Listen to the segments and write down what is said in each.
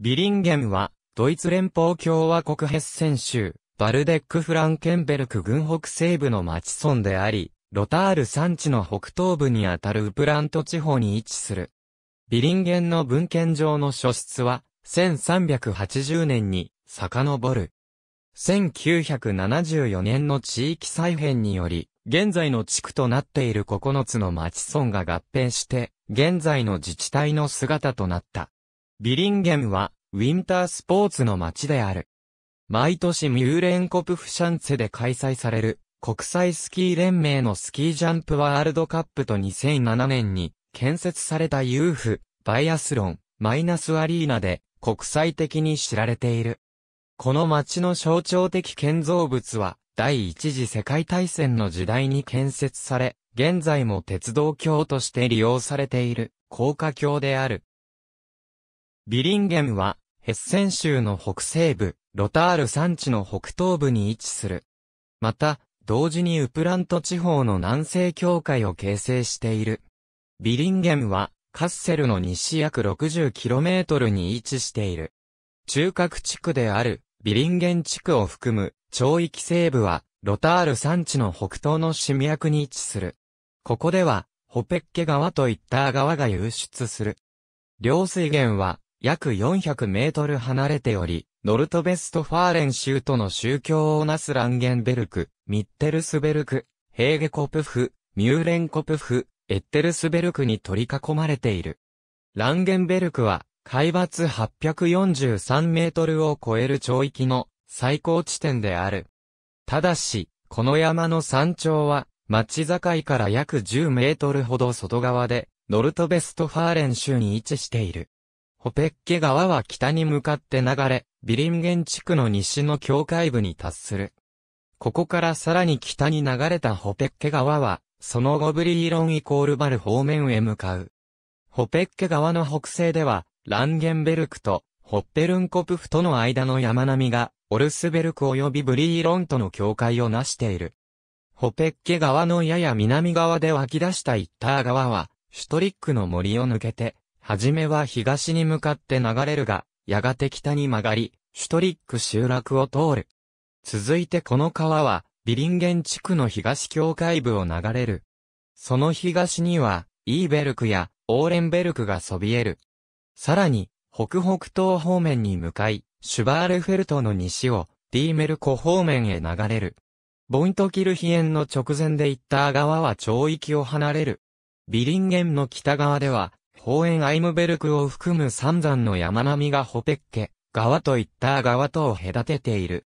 ビリンゲンは、ドイツ連邦共和国ヘッセン州、バルデック・フランケンベルク軍北西部の町村であり、ロタール山地の北東部にあたるウプラント地方に位置する。ビリンゲンの文献上の書室は、1380年に遡る。1974年の地域再編により、現在の地区となっている9つの町村が合併して、現在の自治体の姿となった。ビリンゲンは、ウィンタースポーツの街である。毎年ミューレンコプフシャンツェで開催される、国際スキー連盟のスキージャンプワールドカップと2007年に建設されたユーフ、バイアスロン、マイナスアリーナで国際的に知られている。この街の象徴的建造物は、第一次世界大戦の時代に建設され、現在も鉄道橋として利用されている、高架橋である。ビリンゲンは、ヘッセン州の北西部、ロタール山地の北東部に位置する。また、同時にウプラント地方の南西境界を形成している。ビリンゲンは、カッセルの西約 60km に位置している。中核地区である、ビリンゲン地区を含む、町域西部は、ロタール山地の北東の市脈役に位置する。ここでは、ホペッケ川といった川が流出する。両水源は、約400メートル離れており、ノルトベストファーレン州との宗教をなすランゲンベルク、ミッテルスベルク、ヘーゲコプフ、ミューレンコプフ、エッテルスベルクに取り囲まれている。ランゲンベルクは、海抜843メートルを超える長域の最高地点である。ただし、この山の山頂は、町境から約10メートルほど外側で、ノルトベストファーレン州に位置している。ホペッケ川は北に向かって流れ、ビリンゲン地区の西の境界部に達する。ここからさらに北に流れたホペッケ川は、その後ブリーロンイコールバル方面へ向かう。ホペッケ川の北西では、ランゲンベルクとホッペルンコプフとの間の山並みが、オルスベルク及びブリーロンとの境界を成している。ホペッケ川のやや南側で湧き出したイッター川は、シュトリックの森を抜けて、はじめは東に向かって流れるが、やがて北に曲がり、シュトリック集落を通る。続いてこの川は、ビリンゲン地区の東境界部を流れる。その東には、イーベルクやオーレンベルクがそびえる。さらに、北北東方面に向かい、シュバールフェルトの西を、ディーメルコ方面へ流れる。ボイントキルヒエンの直前で行った川は町域を離れる。ビリンゲンの北側では、ホーエンアイムベルクを含む三山の山並みがホペッケ、川とイッター川とを隔てている。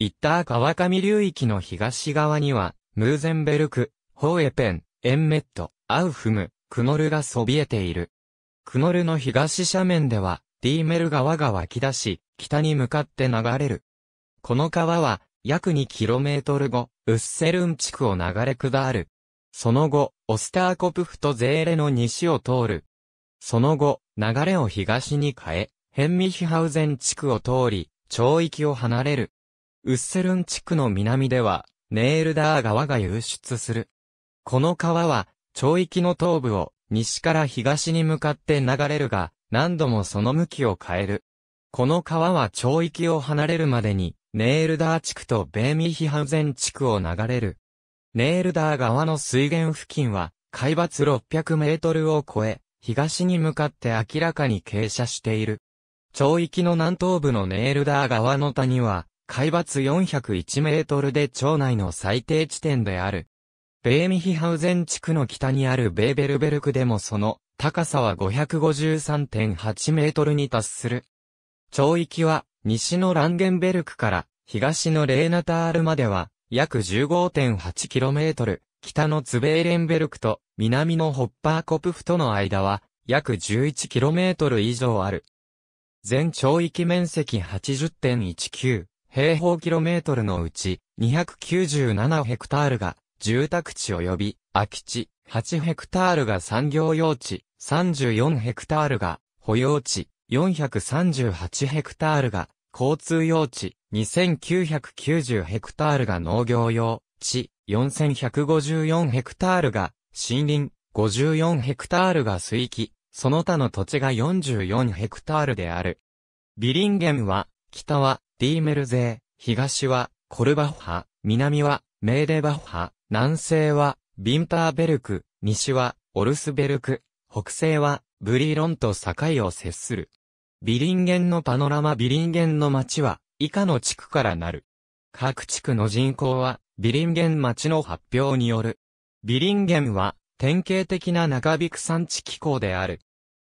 イッター川上流域の東側には、ムーゼンベルク、ホーエペン、エンメット、アウフム、クノルがそびえている。クノルの東斜面では、ディーメル川が湧き出し、北に向かって流れる。この川は、約 2km 後、ウッセルン地区を流れ下る。その後、オスターコプフとゼーレの西を通る、その後、流れを東に変え、ヘンミヒハウゼン地区を通り、町域を離れる。ウッセルン地区の南では、ネールダー川が流出する。この川は、町域の東部を西から東に向かって流れるが、何度もその向きを変える。この川は町域を離れるまでに、ネールダー地区とベーミヒハウゼン地区を流れる。ネールダー川の水源付近は、海抜600メートルを超え、東に向かって明らかに傾斜している。町域の南東部のネールダー川の谷は、海抜401メートルで町内の最低地点である。ベーミヒハウゼン地区の北にあるベーベルベルクでもその高さは553.8メートルに達する。町域は西のランゲンベルクから東のレーナタールまでは約15.8キロメートル、北のツベーレンベルクと南のホッパーコプフとの間は約 11km 以上ある。全長域面積80.19平方キロメートルのうち297ヘクタールが住宅地及び空き地8ヘクタールが産業用地34ヘクタールが保養地438ヘクタールが交通用地2990ヘクタールが農業用地4154ヘクタールが森林、54ヘクタールが水域、その他の土地が44ヘクタールである。ビリンゲンは、北はディーメルゼー、東はコルバッハ、南はメーデバッハ、南西はビンターベルク、西はオルスベルク、北西はブリーロンと境を接する。ビリンゲンのパノラマビリンゲンの街は以下の地区からなる。各地区の人口はビリンゲン町の発表による。ビリンゲンは、典型的な長引く産地気候である。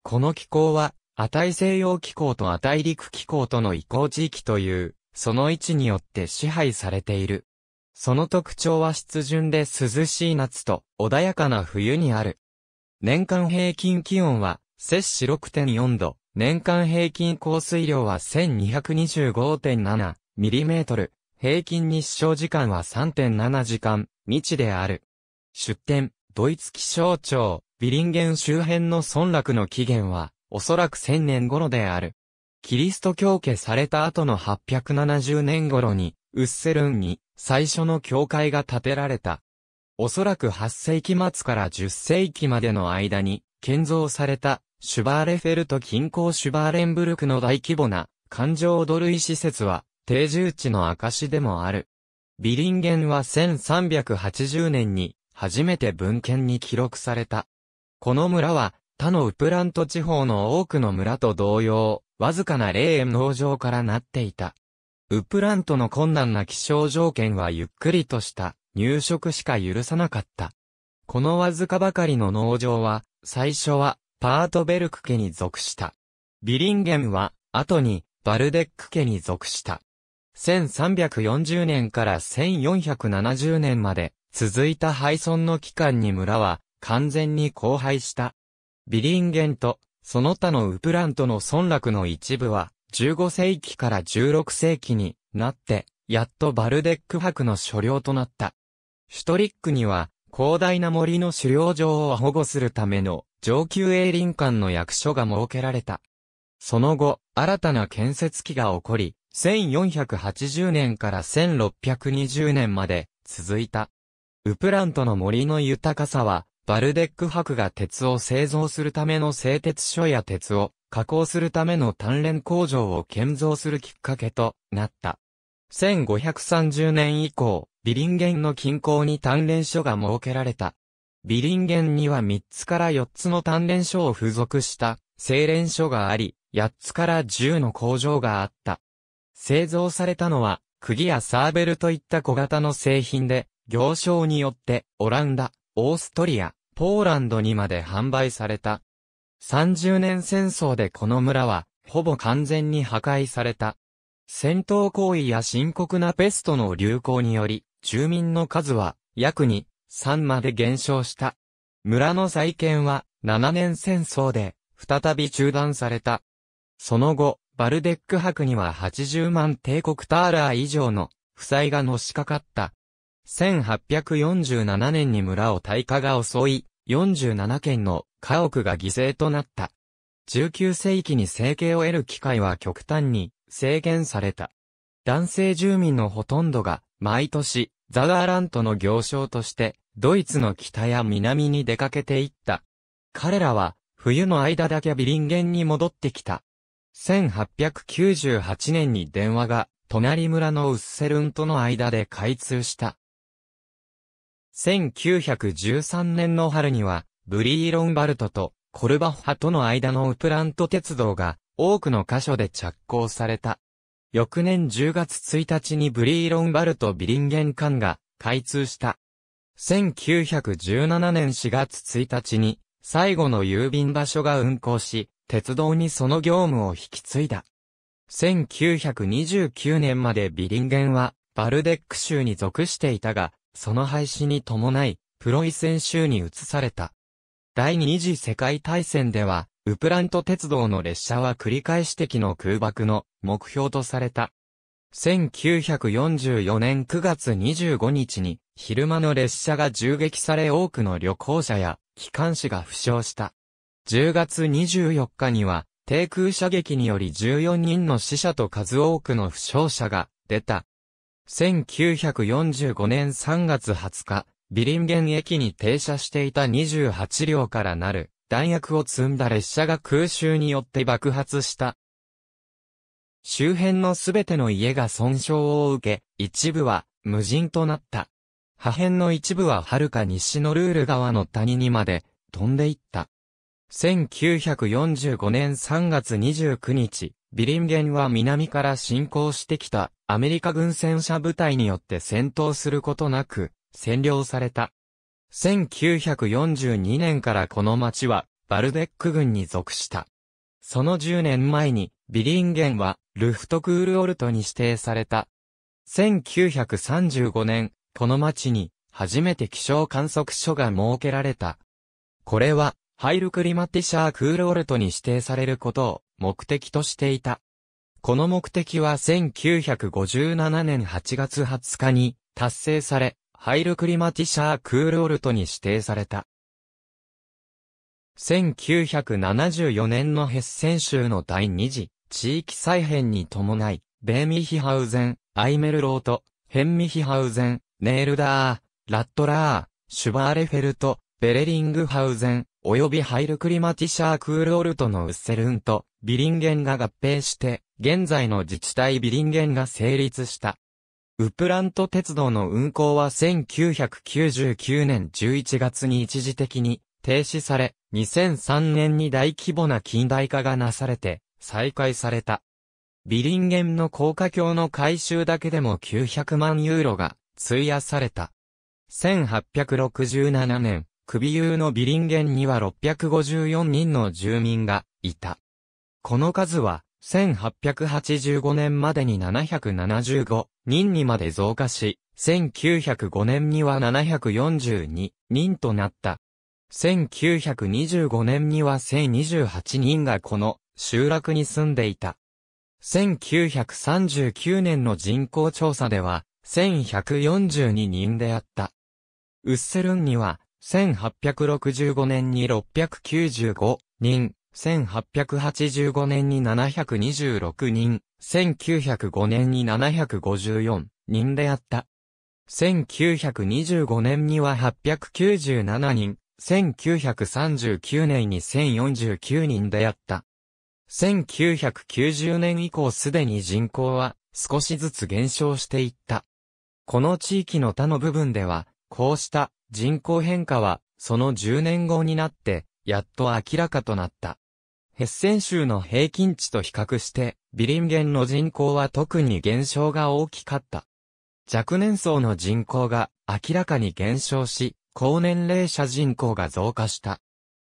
この気候は、値西洋気候と値陸気候との移行地域という、その位置によって支配されている。その特徴は湿潤で涼しい夏と穏やかな冬にある。年間平均気温は摂氏6.4度、年間平均降水量は1 2 2 5 7トル、平均日照時間は3.7時間、未知である。出典、ドイツ気象庁、ビリンゲン周辺の村落の起源は、おそらく1000年頃である。キリスト教家された後の870年頃に、ウッセルンに最初の教会が建てられた。おそらく8世紀末から10世紀までの間に建造されたシュバーレフェルト近郊シュバーレンブルクの大規模な環状土塁施設は定住地の証でもある。ビリンゲンは1380年に初めて文献に記録された。この村は他のウプラント地方の多くの村と同様、わずかな霊園農場からなっていた。ウプラントの困難な気象条件はゆっくりとした入植しか許さなかった。このわずかばかりの農場は、最初はパートベルク家に属した。ビリンゲンは、後にバルデック家に属した。1340年から1470年まで続いた敗村の期間に村は完全に荒廃した。ビリンゲンとその他のウプラントの村落の一部は15世紀から16世紀になってやっとバルデック博の所領となった。シュトリックには広大な森の狩猟場を保護するための上級営林館の役所が設けられた。その後、新たな建設機が起こり、1480年から1620年まで続いた。ウプラントの森の豊かさは、バルデック博が鉄を製造するための製鉄所や鉄を加工するための鍛錬工場を建造するきっかけとなった。1530年以降、ビリンゲンの近郊に鍛錬所が設けられた。ビリンゲンには3つから4つの鍛錬所を付属した精錬所があり、8つから10の工場があった。製造されたのは、釘やサーベルといった小型の製品で、行商によってオランダ、オーストリア、ポーランドにまで販売された。30年戦争でこの村は、ほぼ完全に破壊された。戦闘行為や深刻なペストの流行により、住民の数は約に3まで減少した。村の再建は7年戦争で再び中断された。その後、バルデック博には80万帝国ターラー以上の負債がのしかかった。1847年に村を大火が襲い、47件の家屋が犠牲となった。19世紀に生計を得る機会は極端に制限された。男性住民のほとんどが毎年ザダーラントの行商としてドイツの北や南に出かけていった。彼らは冬の間だけビリンゲンに戻ってきた。1898年に電話が、隣村のウッセルンとの間で開通した。1913年の春には、ブリーロンバルトとコルバッハとの間のウプラント鉄道が多くの箇所で着工された。翌年10月1日にブリーロンバルトビリンゲン間が開通した。1917年4月1日に最後の郵便場所が運行し、鉄道にその業務を引き継いだ。1929年までビリンゲンは、バルデック州に属していたが、その廃止に伴い、プロイセン州に移された。第二次世界大戦では、ウプラント鉄道の列車は繰り返し的の空爆の目標とされた。1944年9月25日に昼間の列車が銃撃され多くの旅行者や機関士が負傷した。10月24日には、低空射撃により14人の死者と数多くの負傷者が出た。1945年3月20日、ビリンゲン駅に停車していた28両からなる弾薬を積んだ列車が空襲によって爆発した。周辺のすべての家が損傷を受け、一部は無人となった。破片の一部は遥か西のルール川の谷にまで飛んでいった。1945年3月29日、ビリンゲンは南から侵攻してきたアメリカ軍戦車部隊によって戦闘することなく占領された。1942年からこの町はバルベック軍に属した。その10年前にビリンゲンはルフトクールオルトに指定された。1935年、この町に初めて気象観測所が設けられた。これはハイルクリマティシャークールオルトに指定されることを目的としていた。この目的は1957年8月20日に達成され、ハイルクリマティシャークールオルトに指定された。1974年のヘッセン州の第二次地域再編に伴い、ベーミヒハウゼン、アイメルロート、ヘンミヒハウゼン、ネールダー、ラットラー、シュバーレフェルト、ベレリングハウゼン、及びハイルクリマティシャークールオルトのウッセルンとビリンゲンが合併して、現在の自治体ビリンゲンが成立した。ウプラント鉄道の運行は1999年11月に一時的に停止され、2003年に大規模な近代化がなされて再開された。ビリンゲンの高架橋の改修だけでも900万ユーロが費やされた。1867年、首ビのビリンゲンには654人の住民がいた。この数は、1885年までに775人にまで増加し、1905年には742人となった。1925年には1028人がこの集落に住んでいた。1939年の人口調査では1142人であった。ウッセルンには1865年に695人、1885年に726人、1905年に754人であった。1925年には897人、1939年に1049人であった。1990年以降すでに人口は少しずつ減少していった。この地域の他の部分では、こうした人口変化は、その10年後になって、やっと明らかとなった。ヘッセン州の平均値と比較して、ビリンゲンの人口は特に減少が大きかった。若年層の人口が明らかに減少し、高年齢者人口が増加した。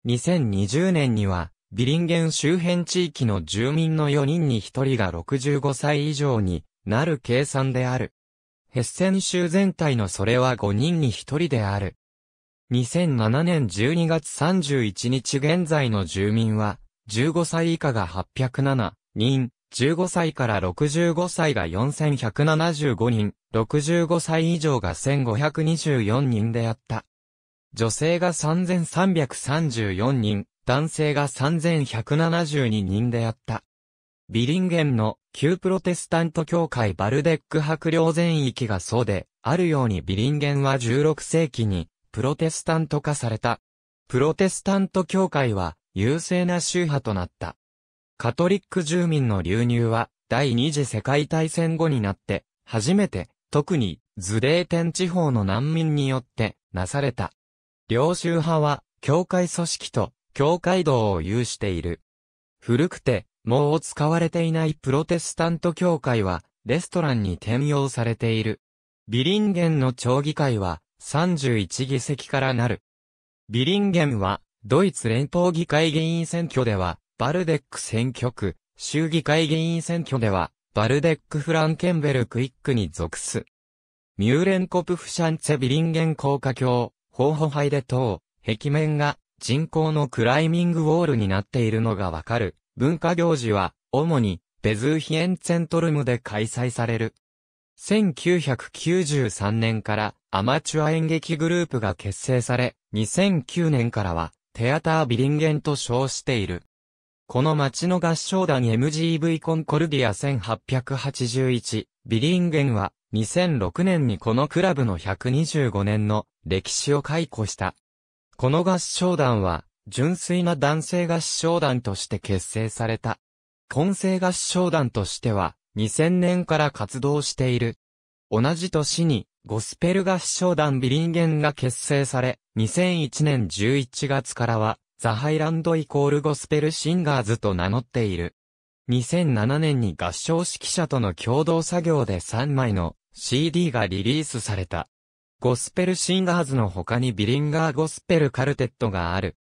2020年には、ビリンゲン周辺地域の住民の4人に1人が65歳以上になる計算である。ヘッセン州全体のそれは5人に1人である。2007年12月31日現在の住民は、15歳以下が807人、15歳から65歳が4175人、65歳以上が1524人であった。女性が3334人、男性が3172人であった。ビリンゲンの旧プロテスタント教会バルデック伯領全域がそうで、あるようにビリンゲンは16世紀にプロテスタント化された。プロテスタント教会は優勢な宗派となった。カトリック住民の流入は第二次世界大戦後になって、初めて、特にズデーテン地方の難民によってなされた。領宗派は教会組織と教会道を有している。古くてもう使われていないプロテスタント教会は、レストランに転用されている。ビリンゲンの町議会は、31議席からなる。ビリンゲンは、ドイツ連邦議会議員選挙では、バルデック選挙区、州議会議員選挙では、バルデック・フランケンベルク一区に属す。ミューレンコプフシャンツェビリンゲン高架橋、ホーホハイデ島、壁面が人工のクライミングウォールになっているのがわかる。文化行事は、主に、ベズーヒエンツェントルムで開催される。1993年からアマチュア演劇グループが結成され、2009年からは、テアタービリンゲンと称している。この町の合唱団 MGV コンコルディア1881、ビリンゲンは、2006年にこのクラブの125年の歴史を解雇した。この合唱団は、純粋な男性合唱団として結成された。混成合唱団としては、2000年から活動している。同じ年に、ゴスペル合唱団ビリンゲンが結成され、2001年11月からは、ザ・ハイランドイコールゴスペルシンガーズと名乗っている。2007年に合唱指揮者との共同作業で3枚の CD がリリースされた。ゴスペルシンガーズの他にビリンガーゴスペルカルテットがある。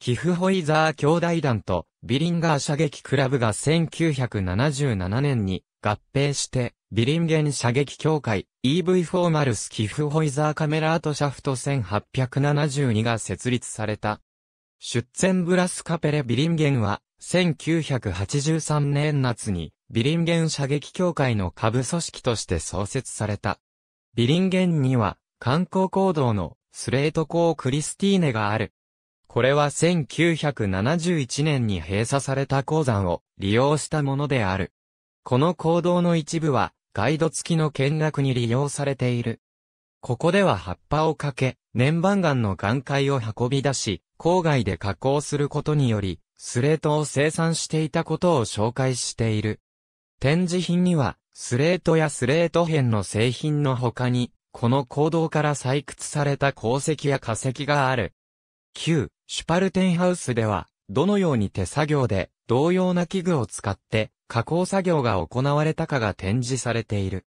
ヒフホイザー兄弟団とビリンガー射撃クラブが1977年に合併してビリンゲン射撃協会 EV フォーマルスキフホイザーカメラアートシャフト1872が設立された。出展ブラスカペレビリンゲンは1983年夏にビリンゲン射撃協会の下部組織として創設された。ビリンゲンには観光行動のスレート校クリスティーネがある。これは1971年に閉鎖された鉱山を利用したものである。この坑道の一部はガイド付きの見学に利用されている。ここでは葉っぱをかけ、年番岩の岩塊を運び出し、郊外で加工することにより、スレートを生産していたことを紹介している。展示品には、スレートやスレート片の製品の他に、この坑道から採掘された鉱石や化石がある。9、シュパルテンハウスでは、どのように手作業で同様な器具を使って加工作業が行われたかが展示されている。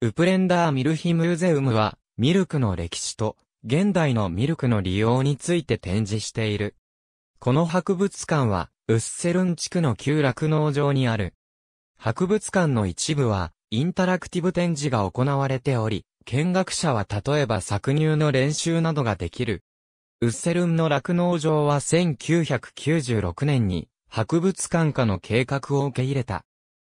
ウプレンダーミルヒムーゼウムは、ミルクの歴史と現代のミルクの利用について展示している。この博物館は、ウッセルン地区の旧酪農場にある。博物館の一部は、インタラクティブ展示が行われており、見学者は例えば搾乳の練習などができる。ウッセルンの酪農場は1996年に博物館化の計画を受け入れた。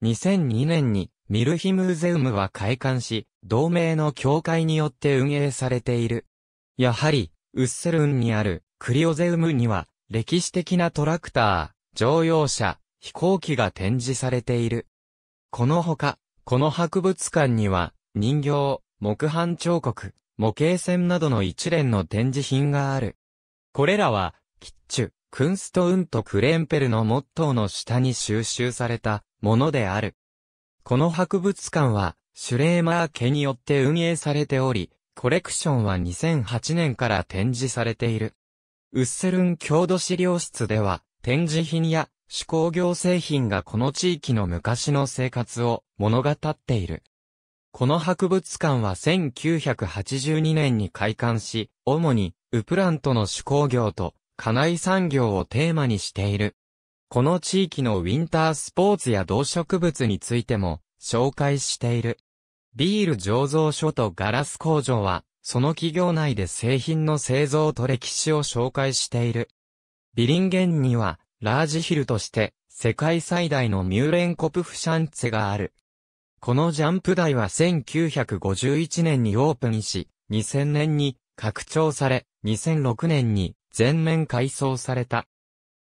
2002年にミルヒムーゼウムは開館し、同盟の協会によって運営されている。やはり、ウッセルンにあるクリオゼウムには歴史的なトラクター、乗用車、飛行機が展示されている。このほか、この博物館には人形、木版彫刻、模型船などの一連の展示品がある。これらは、キッチュ、クンストウンとクレンペルのモットーの下に収集されたものである。この博物館は、シュレーマー家によって運営されており、コレクションは2008年から展示されている。ウッセルン郷土資料室では、展示品や手工業製品がこの地域の昔の生活を物語っている。この博物館は1982年に開館し、主に、ウプラントの手工業と、家内産業をテーマにしている。この地域のウィンタースポーツや動植物についても、紹介している。ビール醸造所とガラス工場は、その企業内で製品の製造と歴史を紹介している。ビリンゲンには、ラージヒルとして、世界最大のミューレンコプフシャンツェがある。このジャンプ台は1951年にオープンし、2000年に拡張され、2006年に全面改装された。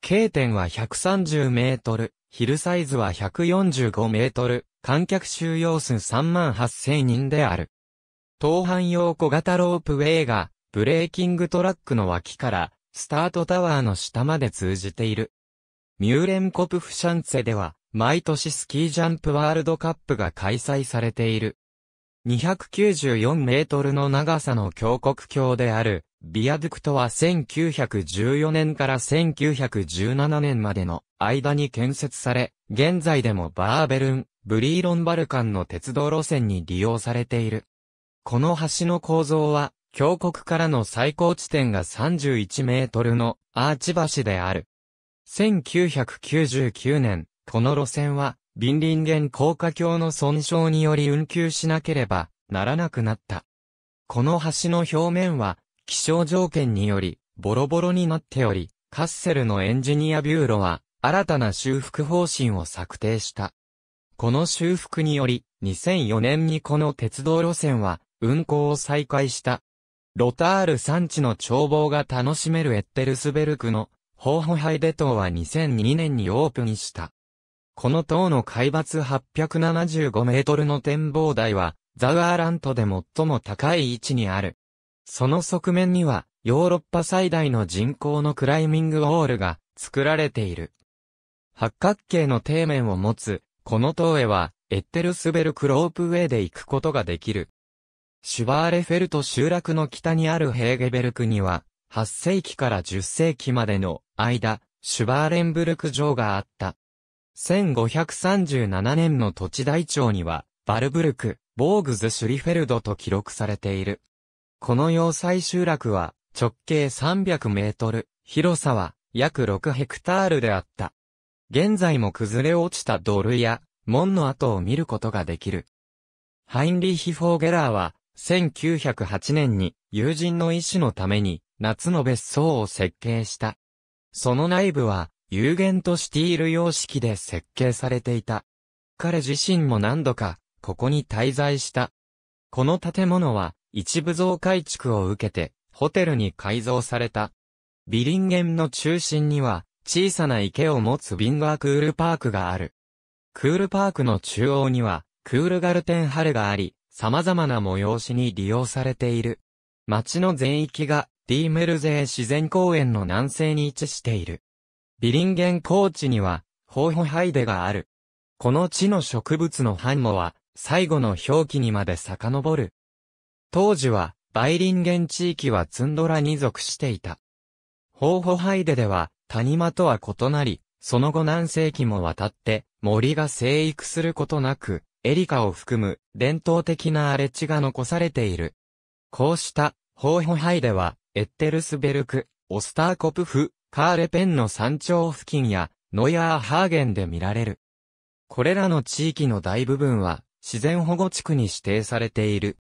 K 点は130メートル、ヒルサイズは145メートル、観客収容数3万8000人である。東半用小型ロープウェイが、ブレーキングトラックの脇から、スタートタワーの下まで通じている。ミューレンコプフシャンツェでは、毎年スキージャンプワールドカップが開催されている。294メートルの長さの峡谷橋である、ビアドゥクトは1914年から1917年までの間に建設され、現在でもバーベルン、ブリーロンバルカンの鉄道路線に利用されている。この橋の構造は、峡谷からの最高地点が31メートルのアーチ橋である。1999年、この路線は、ビンリンゲン高架橋の損傷により運休しなければならなくなった。この橋の表面は、気象条件により、ボロボロになっており、カッセルのエンジニアビューロは、新たな修復方針を策定した。この修復により、2004年にこの鉄道路線は、運行を再開した。ロタール山地の眺望が楽しめるエッテルスベルクの、ホーホハイデ島は2002年にオープンした。この塔の海抜875メートルの展望台は、ザワーラントで最も高い位置にある。その側面には、ヨーロッパ最大の人工のクライミングウォールが作られている。八角形の底面を持つ、この塔へは、エッテルスベルクロープウェイで行くことができる。シュバーレフェルト集落の北にあるヘーゲベルクには、8世紀から10世紀までの間、シュバーレンブルク城があった。1537年の土地台帳には、バルブルク、ボーグズ・シュリフェルドと記録されている。この要塞集落は、直径300メートル、広さは約6ヘクタールであった。現在も崩れ落ちた土塁や、門の跡を見ることができる。ハインリー・ヒ・フォーゲラーは、1908年に友人の医師のために夏の別荘を設計した。その内部は有限とシティール様式で設計されていた。彼自身も何度か、ここに滞在した。この建物は、一部増改築を受けて、ホテルに改造された。ビリンゲンの中心には、小さな池を持つビンガークールパークがある。クールパークの中央には、クールガルテンハルがあり、様々な催しに利用されている。町の全域が、ディーメルゼー自然公園の南西に位置している。ビリンゲン高地には、ホーホハイデがある。この地の植物の繁茂は、最後の表記にまで遡る。当時は、バイリンゲン地域はツンドラに属していた。ホーホハイデでは、谷間とは異なり、その後何世紀もわたって、森が生育することなく、エリカを含む伝統的な荒れ地が残されている。こうした、ホーホハイデは、エッテルスベルク、オスターコプフ、カーレペンの山頂付近やノイアーハーゲンで見られる。これらの地域の大部分は自然保護地区に指定されている。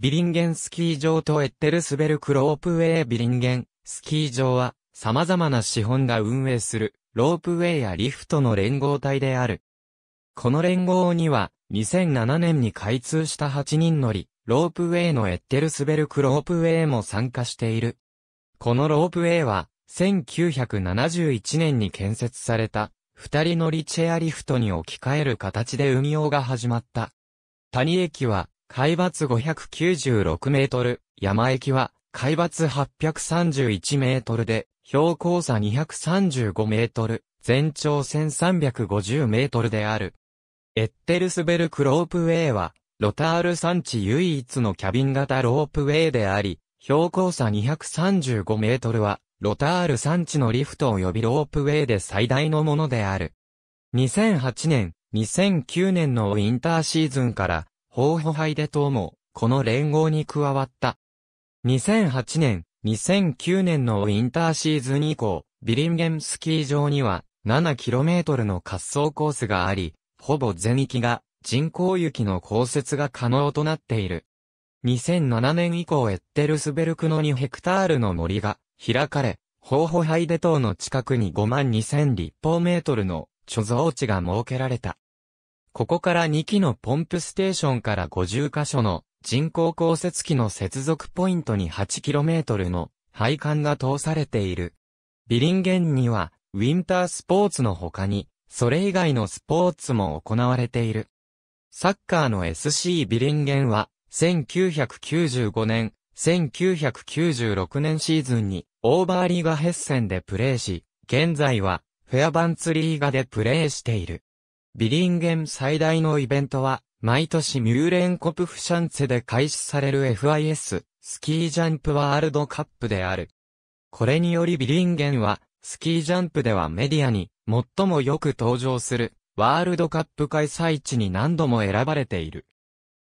ビリンゲンスキー場とエッテルスベルクロープウェイビリンゲンスキー場は様々な資本が運営するロープウェイやリフトの連合体である。この連合には2007年に開通した8人乗りロープウェイのエッテルスベルクロープウェイも参加している。このロープウェイは1971年に建設された、二人乗りチェアリフトに置き換える形で運用が始まった。谷駅は、海抜596メートル、山駅は、海抜831メートルで、標高差235メートル、全長1350メートルである。エッテルスベルクロープウェイは、ロタール山地唯一のキャビン型ロープウェイであり、標高差235メートルは、ロタール山地のリフト及びロープウェイで最大のものである。2008年、2009年のウィンターシーズンから、ホーホハイデ島も、この連合に加わった。2008年、2009年のウィンターシーズン以降、ビリンゲンスキー場には、7km の滑走コースがあり、ほぼ全域が人工雪の降雪が可能となっている。2007年以降エッテルスベルクの2ヘクタールの森が開かれ、ホーホハイデ島の近くに5万2000立方メートルの貯蔵地が設けられた。ここから2機のポンプステーションから50カ所の人工降雪機の接続ポイントに 8km の配管が通されている。ビリンゲンには、ウィンタースポーツの他に、それ以外のスポーツも行われている。サッカーの SC ビリンゲンは、1995年、1996年シーズンにオーバーリーガヘッセンでプレーし、現在はフェアバンツリーガでプレーしている。ビリンゲン最大のイベントは、毎年ミューレンコプフシャンツェで開始される FIS、スキージャンプワールドカップである。これによりビリンゲンは、スキージャンプではメディアに最もよく登場するワールドカップ開催地に何度も選ばれている。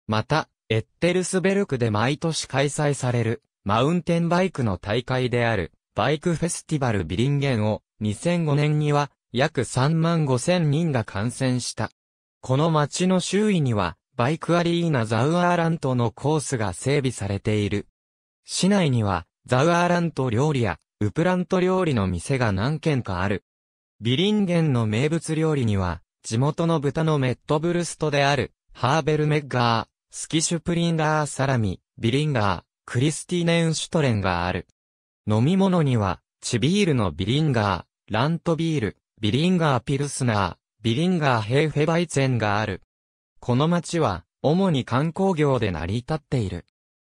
また、エッテルスベルクで毎年開催される、マウンテンバイクの大会である、バイクフェスティバルビリンゲンを、2005年には、約3万5千人が感染した。この街の周囲には、バイクアリーナザウアーラントのコースが整備されている。市内には、ザウアーラント料理や、ウプラント料理の店が何軒かある。ビリンゲンの名物料理には、地元の豚のメットブルストである、ハーベルメッガー、スキシュプリンガーサラミ、ビリンガー、クリスティネンシュトレンがある。飲み物には、チビールのビリンガー、ラントビール、ビリンガーピルスナー、ビリンガーヘーフェバイツェンがある。この町は、主に観光業で成り立っている。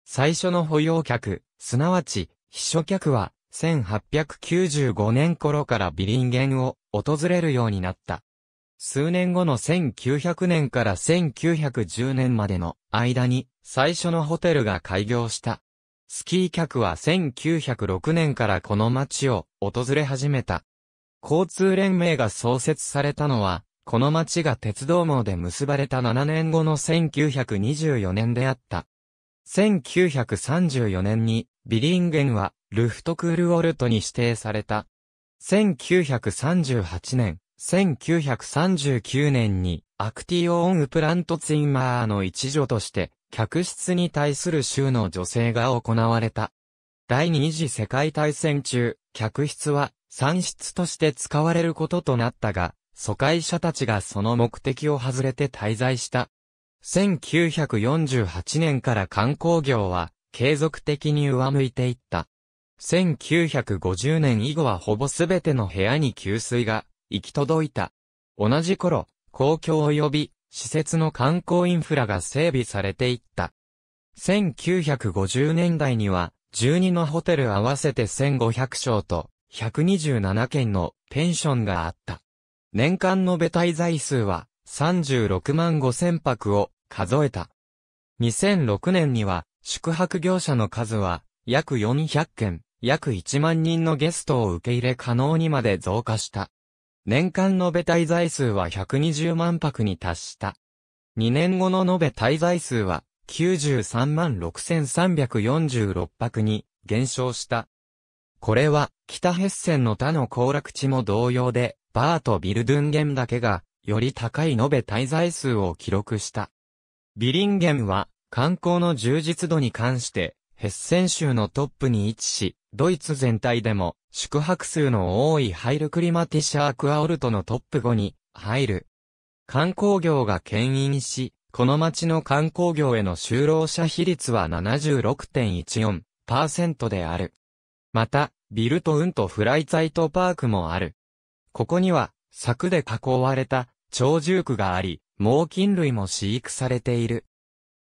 最初の保養客、すなわち、秘書客は、1895年頃からビリンゲンを訪れるようになった。数年後の1900年から1910年までの間に最初のホテルが開業した。スキー客は1906年からこの街を訪れ始めた。交通連盟が創設されたのは、この街が鉄道網で結ばれた7年後の1924年であった。1934年にビリンゲンはルフトクールウォルトに指定された。1938年、1939年にアクティオン・プラントツインマーの一助として、客室に対する州の女性が行われた。第二次世界大戦中、客室は産室として使われることとなったが、疎開者たちがその目的を外れて滞在した。1948年から観光業は継続的に上向いていった。1950年以後はほぼすべての部屋に給水が行き届いた。同じ頃、公共及び施設の観光インフラが整備されていった。1950年代には、12のホテル合わせて1500床と、127件のペンションがあった。年間のベイ在数は36万5千泊を数えた。2006年には宿泊業者の数は約400件、約1万人のゲストを受け入れ可能にまで増加した。年間延べ滞在数は120万泊に達した。2年後の延べ滞在数は93万6346泊に減少した。これは北ヘッセンの他の行楽地も同様で、バーとビルドゥンゲンだけがより高い延べ滞在数を記録した。ビリンゲンは観光の充実度に関してヘッセン州のトップに位置し、ドイツ全体でも宿泊数の多いハイルクリマティシャークアオルトのトップ5に入る。観光業が牽引し、この町の観光業への就労者比率は76.14%である。また、ビルトウンとフライツァイトパークもある。ここには、柵で囲われた、鳥獣区があり、猛禽類も飼育されている。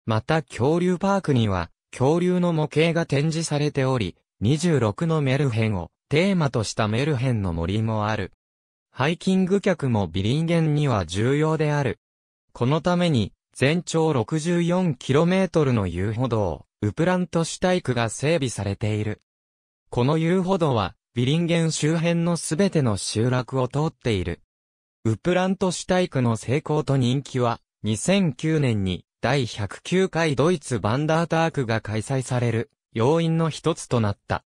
また恐竜パークには、恐竜の模型が展示されており、26のメルヘンをテーマとしたメルヘンの森もある。ハイキング客もビリンゲンには重要である。このために、全長 64km の遊歩道、ウプラントシュタイクが整備されている。この遊歩道は、ビリンゲン周辺のすべての集落を通っている。ウプラントシュタイクの成功と人気は、2009年に第109回ドイツバンダータークが開催される要因の一つとなった。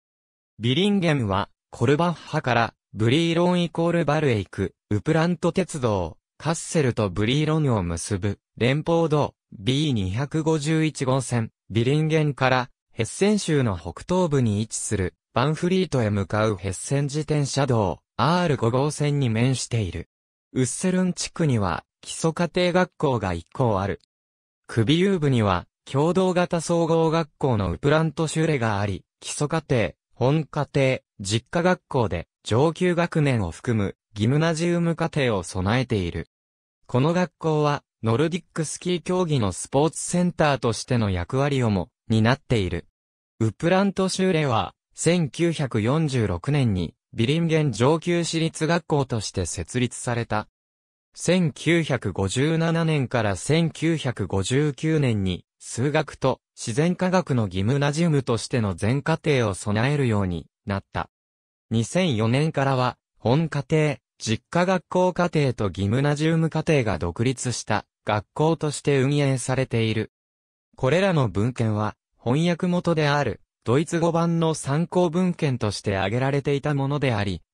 ビリンゲンは、コルバッハから、ブリーロンイコールバルへ行く、ウプラント鉄道、カッセルとブリーロンを結ぶ、連邦道、B251 号線、ビリンゲンから、ヘッセン州の北東部に位置する、バンフリートへ向かうヘッセン自転車道、R5 号線に面している。ウッセルン地区には、基礎家庭学校が1校ある。クビユーブには、共同型総合学校のウプラントシュレがあり、基礎課程、本課程、実家学校で上級学年を含むギムナジウム課程を備えている。この学校はノルディックスキー競技のスポーツセンターとしての役割をも担っている。ウプラントシューレは1946年にビリンゲン上級私立学校として設立された1957年から1959年に、数学と自然科学のギムナジウムとしての全過程を備えるようになった。2004年からは、本課程、実家学校課程とギムナジウム課程が独立した学校として運営されている。これらの文献は、翻訳元である、ドイツ語版の参考文献として挙げられていたものであり、